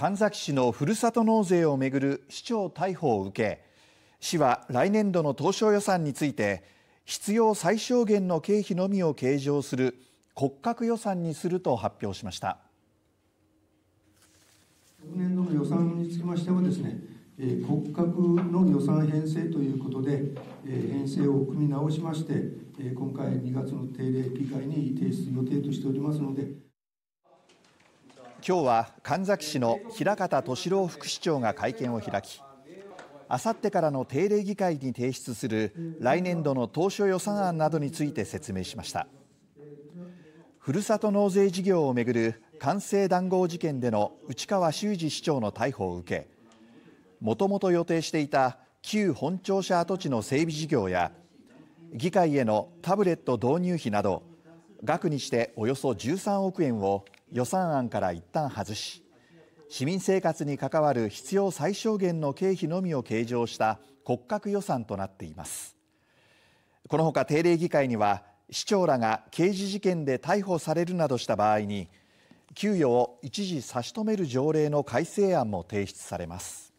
神埼市のふるさと納税をめぐる市長逮捕を受け市は来年度の当初予算について必要最小限の経費のみを計上する骨格予算にすると発表しました昨年度の予算につきましてはですね骨格の予算編成ということで編成を組み直しまして今回2月の定例議会に提出予定としておりますので。今日は神崎市の平方敏郎副市長が会見を開きあさってからの定例議会に提出する来年度の当初予算案などについて説明しましたふるさと納税事業をめぐる官製談合事件での内川修司市長の逮捕を受けもともと予定していた旧本庁舎跡地の整備事業や議会へのタブレット導入費など額にしておよそ13億円を予算案から一旦外し市民生活に関わる必要最小限の経費のみを計上した骨格予算となっていますこのほか定例議会には市長らが刑事事件で逮捕されるなどした場合に給与を一時差し止める条例の改正案も提出されます